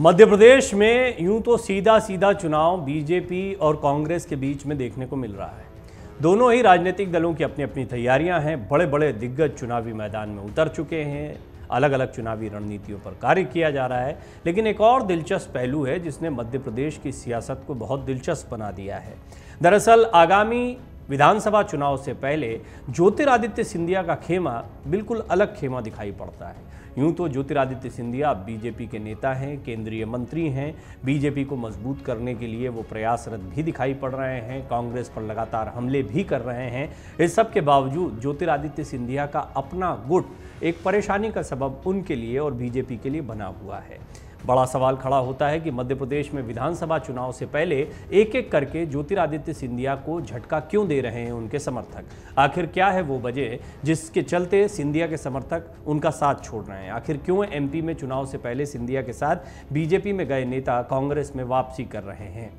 मध्य प्रदेश में यूं तो सीधा सीधा चुनाव बीजेपी और कांग्रेस के बीच में देखने को मिल रहा है दोनों ही राजनीतिक दलों की अपनी अपनी तैयारियां हैं बड़े बड़े दिग्गज चुनावी मैदान में उतर चुके हैं अलग अलग चुनावी रणनीतियों पर कार्य किया जा रहा है लेकिन एक और दिलचस्प पहलू है जिसने मध्य प्रदेश की सियासत को बहुत दिलचस्प बना दिया है दरअसल आगामी विधानसभा चुनाव से पहले ज्योतिरादित्य सिंधिया का खेमा बिल्कुल अलग खेमा दिखाई पड़ता है यूं तो ज्योतिरादित्य सिंधिया बीजेपी के नेता हैं केंद्रीय मंत्री हैं बीजेपी को मजबूत करने के लिए वो प्रयासरत भी दिखाई पड़ रहे हैं कांग्रेस पर लगातार हमले भी कर रहे हैं इस सब के बावजूद ज्योतिरादित्य सिंधिया का अपना गुट एक परेशानी का सबब उनके लिए और बीजेपी के लिए बना हुआ है बड़ा सवाल खड़ा होता है कि मध्य प्रदेश में विधानसभा चुनाव से पहले एक एक करके ज्योतिरादित्य सिंधिया को झटका क्यों दे रहे हैं उनके समर्थक आखिर क्या है वो वजह जिसके चलते सिंधिया के समर्थक उनका साथ छोड़ रहे हैं आखिर क्यों एमपी में चुनाव से पहले सिंधिया के साथ बीजेपी में गए नेता कांग्रेस में वापसी कर रहे हैं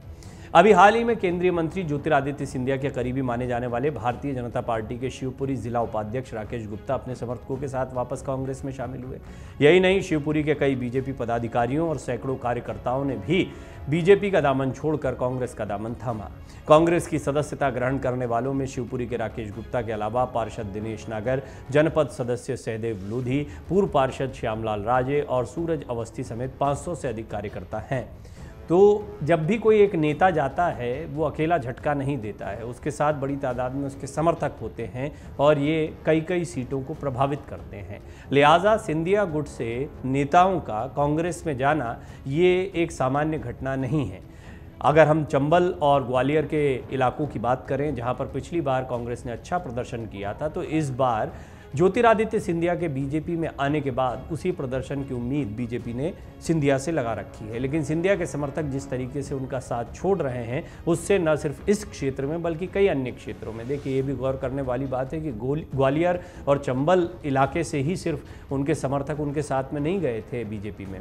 अभी हाल ही में केंद्रीय मंत्री ज्योतिरादित्य सिंधिया के करीबी माने जाने वाले भारतीय जनता पार्टी के शिवपुरी जिला उपाध्यक्ष राकेश गुप्ता अपने समर्थकों के साथ वापस कांग्रेस में शामिल हुए यही नहीं शिवपुरी के कई बीजेपी पदाधिकारियों और सैकड़ों कार्यकर्ताओं ने भी बीजेपी का दामन छोड़कर कांग्रेस का दामन थामा कांग्रेस की सदस्यता ग्रहण करने वालों में शिवपुरी के राकेश गुप्ता के अलावा पार्षद दिनेश नागर जनपद सदस्य सहदेव लोधी पूर्व पार्षद श्यामलाल राजे और सूरज अवस्थी समेत 500 से अधिक कार्यकर्ता हैं तो जब भी कोई एक नेता जाता है वो अकेला झटका नहीं देता है उसके साथ बड़ी तादाद में उसके समर्थक होते हैं और ये कई कई सीटों को प्रभावित करते हैं लिहाजा सिंधिया गुट से नेताओं का कांग्रेस में जाना ये एक सामान्य घटना नहीं है अगर हम चंबल और ग्वालियर के इलाकों की बात करें जहां पर पिछली बार कांग्रेस ने अच्छा प्रदर्शन किया था तो इस बार ज्योतिरादित्य सिंधिया के बीजेपी में आने के बाद उसी प्रदर्शन की उम्मीद बीजेपी ने सिंधिया से लगा रखी है लेकिन सिंधिया के समर्थक जिस तरीके से उनका साथ छोड़ रहे हैं उससे न सिर्फ इस क्षेत्र में बल्कि कई अन्य क्षेत्रों में देखिए ये भी गौर करने वाली बात है कि ग्वालियर और चंबल इलाके से ही सिर्फ उनके समर्थक उनके साथ में नहीं गए थे बीजेपी में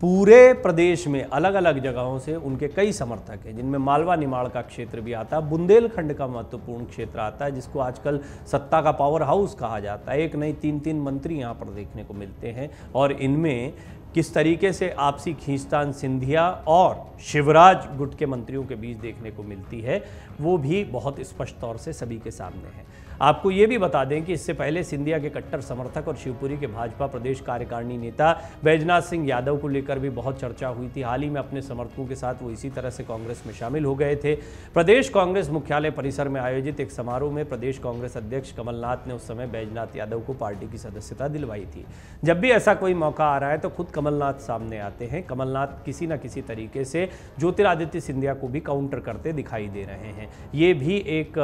पूरे प्रदेश में अलग अलग जगहों से उनके कई समर्थक हैं जिनमें मालवा निमाड़ का क्षेत्र भी आता है बुंदेलखंड का महत्वपूर्ण क्षेत्र आता है जिसको आजकल सत्ता का पावर हाउस कहा जाता है एक नहीं तीन तीन मंत्री यहाँ पर देखने को मिलते हैं और इनमें किस तरीके से आपसी खींचतान सिंधिया और शिवराज गुट के मंत्रियों के बीच देखने को मिलती है वो भी बहुत स्पष्ट तौर से सभी के सामने है आपको ये भी बता दें कि इससे पहले सिंधिया के कट्टर समर्थक और शिवपुरी के भाजपा प्रदेश कार्यकारिणी नेता बैजनाथ सिंह यादव को लेकर भी बहुत चर्चा हुई थी हाल ही में अपने समर्थकों के साथ वो इसी तरह से कांग्रेस में शामिल हो गए थे प्रदेश कांग्रेस मुख्यालय परिसर में आयोजित एक समारोह में प्रदेश कांग्रेस अध्यक्ष कमलनाथ ने उस समय बैजनाथ यादव को पार्टी की सदस्यता दिलवाई थी जब भी ऐसा कोई मौका आ रहा है तो खुद कमलनाथ सामने आते हैं कमलनाथ किसी न किसी तरीके से ज्योतिरादित्य सिंधिया को भी काउंटर करते दिखाई दे रहे हैं ये भी एक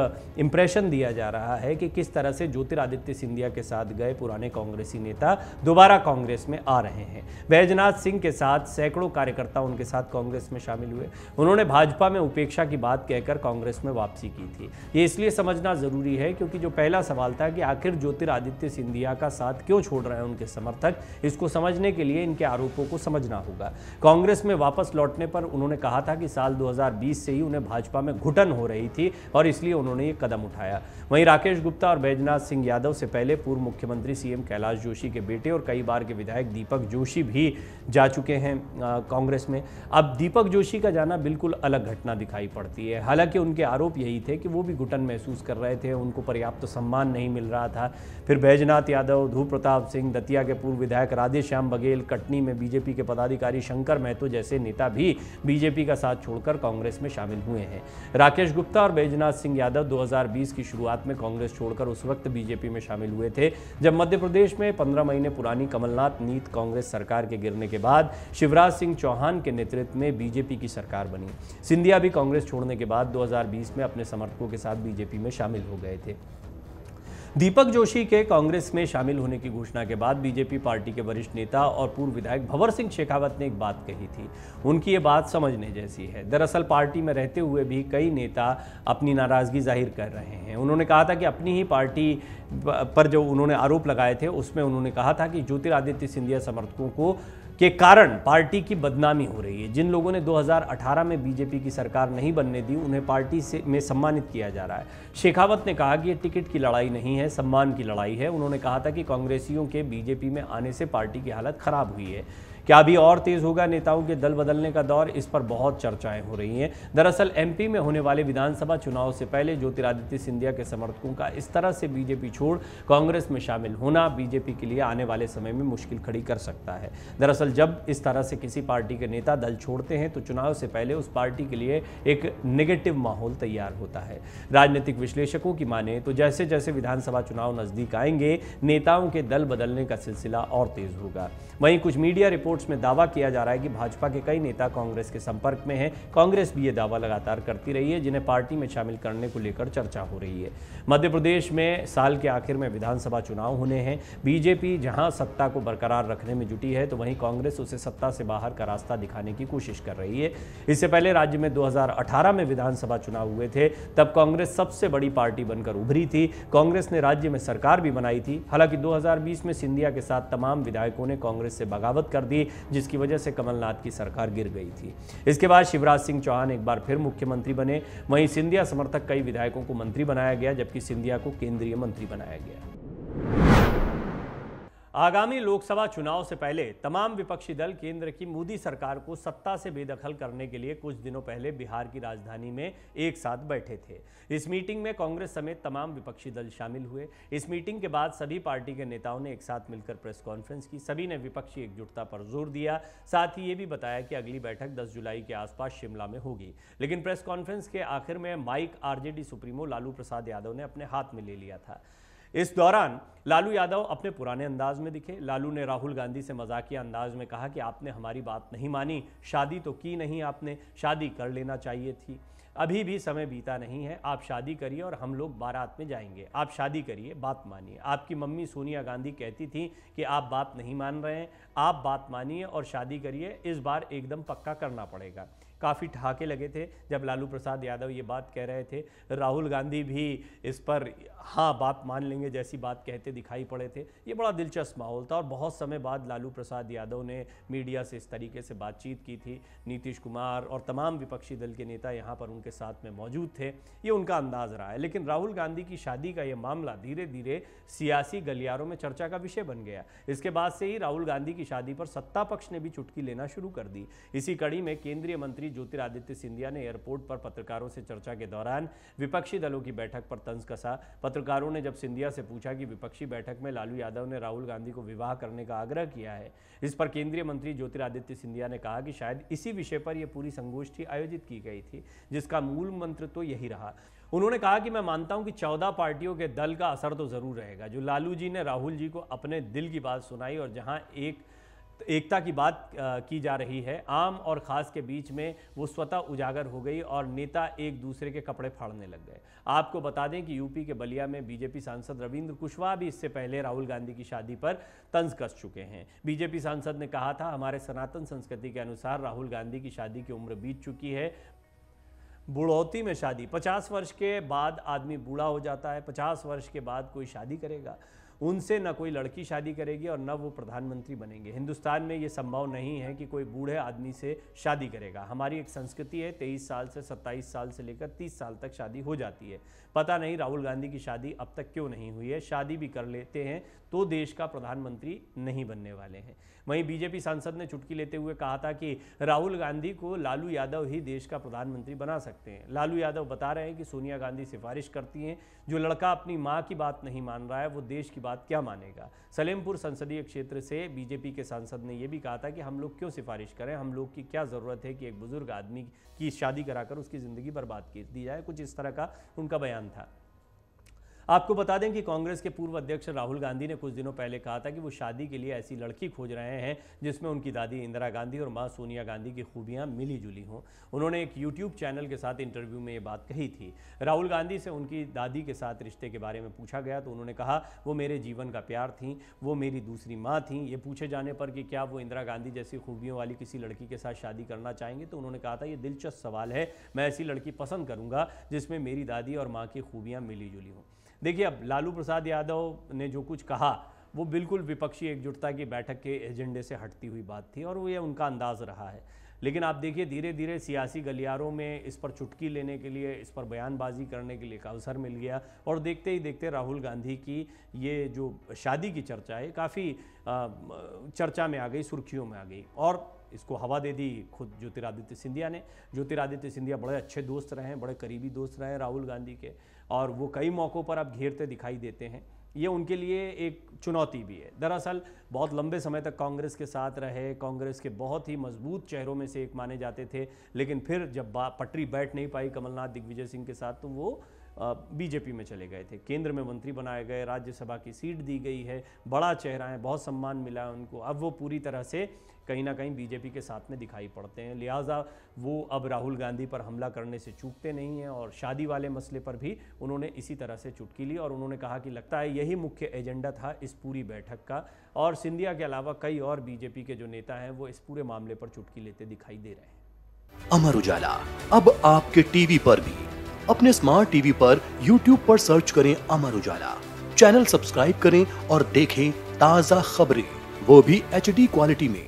इंप्रेशन दिया जा रहा है है कि किस तरह से ज्योतिरादित्य सिंधिया के साथ गए पुराने कांग्रेसी नेता दोबारा कांग्रेस में आ रहे हैं बैजनाथ सिंह के साथ सैकड़ों कार्यकर्ता उनके साथ कांग्रेस में शामिल हुए उन्होंने भाजपा में उपेक्षा की बात कहकर कांग्रेस में वापसी की थी ये इसलिए समझना जरूरी है क्योंकि जो पहला सवाल था कि आखिर ज्योतिरादित्य सिंधिया का साथ क्यों छोड़ रहे हैं उनके समर्थक इसको समझने के लिए इनके आरोपों को समझना होगा कांग्रेस में वापस लौटने पर उन्होंने कहा था कि साल 2020 से ही उन्हें भाजपा में घुटन हो रही थी और इसलिए उन्होंने ये कदम उठाया वहीं राकेश राजेश गुप्ता और बैजनाथ सिंह यादव से पहले पूर्व मुख्यमंत्री सीएम कैलाश जोशी के बेटे और कई बार के विधायक दीपक जोशी भी जा चुके हैं कांग्रेस में अब दीपक जोशी का जाना बिल्कुल अलग घटना दिखाई पड़ती है हालांकि उनके आरोप यही थे कि वो भी घुटन महसूस कर रहे थे उनको पर्याप्त तो सम्मान नहीं मिल रहा था फिर बैजनाथ यादव ध्रुव प्रताप सिंह दतिया के पूर्व विधायक राधेश्याम बघेल कटनी में बीजेपी के पदाधिकारी शंकर महतो जैसे नेता भी बीजेपी का साथ छोड़कर कांग्रेस में शामिल हुए हैं राकेश गुप्ता और बैजनाथ सिंह यादव दो की शुरुआत में कांग्रेस कांग्रेस छोड़कर उस वक्त बीजेपी में शामिल हुए थे जब मध्य प्रदेश में पंद्रह महीने पुरानी कमलनाथ नीत कांग्रेस सरकार के गिरने के बाद शिवराज सिंह चौहान के नेतृत्व में बीजेपी की सरकार बनी सिंधिया भी कांग्रेस छोड़ने के बाद दो में अपने समर्थकों के साथ बीजेपी में शामिल हो गए थे दीपक जोशी के कांग्रेस में शामिल होने की घोषणा के बाद बीजेपी पार्टी के वरिष्ठ नेता और पूर्व विधायक भंवर सिंह शेखावत ने एक बात कही थी उनकी ये बात समझने जैसी है दरअसल पार्टी में रहते हुए भी कई नेता अपनी नाराज़गी जाहिर कर रहे हैं उन्होंने कहा था कि अपनी ही पार्टी पर जो उन्होंने आरोप लगाए थे उसमें उन्होंने कहा था कि ज्योतिरादित्य सिंधिया समर्थकों को के कारण पार्टी की बदनामी हो रही है जिन लोगों ने 2018 में बीजेपी की सरकार नहीं बनने दी उन्हें पार्टी से में सम्मानित किया जा रहा है शेखावत ने कहा कि ये टिकट की लड़ाई नहीं है सम्मान की लड़ाई है उन्होंने कहा था कि कांग्रेसियों के बीजेपी में आने से पार्टी की हालत खराब हुई है क्या अभी और तेज होगा नेताओं के दल बदलने का दौर इस पर बहुत चर्चाएं हो रही हैं दरअसल एमपी में होने वाले विधानसभा चुनाव से पहले ज्योतिरादित्य सिंधिया के समर्थकों का इस तरह से बीजेपी छोड़ कांग्रेस में शामिल होना बीजेपी के लिए आने वाले समय में मुश्किल खड़ी कर सकता है दरअसल जब इस तरह से किसी पार्टी के नेता दल छोड़ते हैं तो चुनाव से पहले उस पार्टी के लिए एक नेगेटिव माहौल तैयार होता है राजनीतिक विश्लेषकों की माने तो जैसे जैसे विधानसभा चुनाव नजदीक आएंगे नेताओं के दल बदलने का सिलसिला और तेज होगा वहीं कुछ मीडिया रिपोर्ट रिपोर्ट्स में दावा किया जा रहा है कि भाजपा के कई नेता कांग्रेस के संपर्क में हैं कांग्रेस भी ये दावा लगातार करती रही है जिन्हें पार्टी में शामिल करने को लेकर चर्चा हो रही है मध्य प्रदेश में साल के आखिर में विधानसभा चुनाव होने हैं बीजेपी जहां सत्ता को बरकरार रखने में जुटी है तो वहीं कांग्रेस उसे सत्ता से बाहर का रास्ता दिखाने की कोशिश कर रही है इससे पहले राज्य में दो में विधानसभा चुनाव हुए थे तब कांग्रेस सबसे बड़ी पार्टी बनकर उभरी थी कांग्रेस ने राज्य में सरकार भी बनाई थी हालांकि 2020 में सिंधिया के साथ तमाम विधायकों ने कांग्रेस से बगावत कर दी जिसकी वजह से कमलनाथ की सरकार गिर गई थी इसके बाद शिवराज सिंह चौहान एक बार फिर मुख्यमंत्री बने वहीं सिंधिया समर्थक कई विधायकों को मंत्री बनाया गया जबकि सिंधिया को केंद्रीय मंत्री बनाया गया आगामी लोकसभा चुनाव से पहले तमाम विपक्षी दल केंद्र की मोदी सरकार को सत्ता से बेदखल करने के लिए कुछ दिनों पहले बिहार की राजधानी में एक साथ बैठे थे इस मीटिंग में कांग्रेस समेत तमाम विपक्षी दल शामिल हुए इस मीटिंग के बाद सभी पार्टी के नेताओं ने एक साथ मिलकर प्रेस कॉन्फ्रेंस की सभी ने विपक्षी एकजुटता पर जोर दिया साथ ही ये भी बताया कि अगली बैठक दस जुलाई के आसपास शिमला में होगी लेकिन प्रेस कॉन्फ्रेंस के आखिर में माइक आरजेडी सुप्रीमो लालू प्रसाद यादव ने अपने हाथ में ले लिया था इस दौरान लालू यादव अपने पुराने अंदाज में दिखे लालू ने राहुल गांधी से मजाकिया अंदाज में कहा कि आपने हमारी बात नहीं मानी शादी तो की नहीं आपने शादी कर लेना चाहिए थी अभी भी समय बीता नहीं है आप शादी करिए और हम लोग बारात में जाएंगे आप शादी करिए बात मानिए आपकी मम्मी सोनिया गांधी कहती थी कि आप बात नहीं मान रहे हैं आप बात मानिए और शादी करिए इस बार एकदम पक्का करना पड़ेगा काफ़ी ठहाके लगे थे जब लालू प्रसाद यादव ये बात कह रहे थे राहुल गांधी भी इस पर हाँ बात मान लेंगे जैसी बात कहते दिखाई पड़े थे ये बड़ा दिलचस्प माहौल था और बहुत समय बाद लालू प्रसाद यादव ने मीडिया से इस तरीके से बातचीत की थी नीतीश कुमार और तमाम विपक्षी दल के नेता यहाँ पर उनके साथ में मौजूद थे ये उनका अंदाज रहा है लेकिन राहुल गांधी की शादी का ये मामला धीरे धीरे सियासी गलियारों में चर्चा का विषय बन गया इसके बाद से ही राहुल गांधी की शादी पर सत्ता पक्ष ने भी चुटकी लेना शुरू कर दी इसी कड़ी में केंद्रीय मंत्री ज्योतिरादित्य सिंधिया ने एयरपोर्ट पर पत्रकारों से चर्चा के दौरान विपक्षी दलों की बैठक पर तंज कसा पत्रकारों ने जब सिंधिया से पूछा कि विपक्षी बैठक में लालू यादव ने राहुल गांधी को विवाह करने का आग्रह किया है इस पर केंद्रीय मंत्री ज्योतिरादित्य सिंधिया ने कहा कि शायद इसी विषय पर यह पूरी संगोष्ठी आयोजित की गई थी जिसका मूल मंत्र तो यही रहा उन्होंने कहा कि मैं मानता हूं कि चौदह पार्टियों के दल का असर तो जरूर रहेगा जो लालू जी ने राहुल जी को अपने दिल की बात सुनाई और जहां एक एकता की बात की जा रही है आम और ख़ास के बीच में वो स्वतः उजागर हो गई और नेता एक दूसरे के कपड़े फाड़ने लग गए आपको बता दें कि यूपी के बलिया में बीजेपी सांसद रविंद्र कुशवाहा भी इससे पहले राहुल गांधी की शादी पर तंज कस चुके हैं बीजेपी सांसद ने कहा था हमारे सनातन संस्कृति के अनुसार राहुल गांधी की शादी की उम्र बीत चुकी है बुढ़ौती में शादी पचास वर्ष के बाद आदमी बूढ़ा हो जाता है पचास वर्ष के बाद कोई शादी करेगा उनसे न कोई लड़की शादी करेगी और न वो प्रधानमंत्री बनेंगे हिंदुस्तान में ये संभव नहीं है कि कोई बूढ़े आदमी से शादी करेगा हमारी एक संस्कृति है तेईस साल से सत्ताईस साल से लेकर तीस साल तक शादी हो जाती है पता नहीं राहुल गांधी की शादी अब तक क्यों नहीं हुई है शादी भी कर लेते हैं तो देश का प्रधानमंत्री नहीं बनने वाले हैं वहीं बीजेपी सांसद ने चुटकी लेते हुए कहा था कि राहुल गांधी को लालू यादव ही देश का प्रधानमंत्री बना सकते हैं लालू यादव बता रहे हैं कि सोनिया गांधी सिफारिश करती हैं जो लड़का अपनी माँ की बात नहीं मान रहा है वो देश की बात क्या मानेगा सलेमपुर संसदीय क्षेत्र से बीजेपी के सांसद ने यह भी कहा था कि हम लोग क्यों सिफारिश करें हम लोग की क्या ज़रूरत है कि एक बुजुर्ग आदमी की शादी कराकर उसकी ज़िंदगी बर्बाद की दी जाए कुछ इस तरह का उनका बयान था आपको बता दें कि कांग्रेस के पूर्व अध्यक्ष राहुल गांधी ने कुछ दिनों पहले कहा था कि वो शादी के लिए ऐसी लड़की खोज रहे हैं जिसमें उनकी दादी इंदिरा गांधी और माँ सोनिया गांधी की खूबियाँ मिली जुली हों उन्होंने एक यूट्यूब चैनल के साथ इंटरव्यू में ये बात कही थी राहुल गांधी से उनकी दादी के साथ रिश्ते के बारे में पूछा गया तो उन्होंने कहा वो मेरे जीवन का प्यार थी वो मेरी दूसरी माँ थी ये पूछे जाने पर कि क्या वो इंदिरा गांधी जैसी खूबियों वाली किसी लड़की के साथ शादी करना चाहेंगे तो उन्होंने कहा था ये दिलचस्प सवाल है मैं ऐसी लड़की पसंद करूँगा जिसमें मेरी दादी और माँ की खूबियाँ मिली जुली हों देखिए अब लालू प्रसाद यादव ने जो कुछ कहा वो बिल्कुल विपक्षी एकजुटता की बैठक के एजेंडे से हटती हुई बात थी और वो ये उनका अंदाज रहा है लेकिन आप देखिए धीरे धीरे सियासी गलियारों में इस पर चुटकी लेने के लिए इस पर बयानबाजी करने के लिए एक अवसर मिल गया और देखते ही देखते राहुल गांधी की ये जो शादी की चर्चा है काफ़ी चर्चा में आ गई सुर्खियों में आ गई और इसको हवा दे दी खुद ज्योतिरादित्य सिंधिया ने ज्योतिरादित्य सिंधिया बड़े अच्छे दोस्त रहे हैं बड़े करीबी दोस्त रहे हैं राहुल गांधी के और वो कई मौक़ों पर आप घेरते दिखाई देते हैं ये उनके लिए एक चुनौती भी है दरअसल बहुत लंबे समय तक कांग्रेस के साथ रहे कांग्रेस के बहुत ही मजबूत चेहरों में से एक माने जाते थे लेकिन फिर जब पटरी बैठ नहीं पाई कमलनाथ दिग्विजय सिंह के साथ तो वो बीजेपी में चले गए थे केंद्र में मंत्री बनाए गए राज्यसभा की सीट दी गई है बड़ा चेहरा है बहुत सम्मान मिला है उनको अब वो पूरी तरह से कहीं ना कहीं बीजेपी के साथ में दिखाई पड़ते हैं लिहाजा वो अब राहुल गांधी पर हमला करने से चूकते नहीं हैं और शादी वाले मसले पर भी उन्होंने इसी तरह से चुटकी ली और उन्होंने कहा कि लगता है यही मुख्य एजेंडा था इस पूरी बैठक का और सिंधिया के अलावा कई और बीजेपी के जो नेता हैं वो इस पूरे मामले पर चुटकी लेते दिखाई दे रहे हैं अमर उजाला अब आपके टीवी पर भी अपने स्मार्ट टीवी पर यूट्यूब पर सर्च करें अमर उजाला चैनल सब्सक्राइब करें और देखें ताजा खबरें वो भी एच क्वालिटी में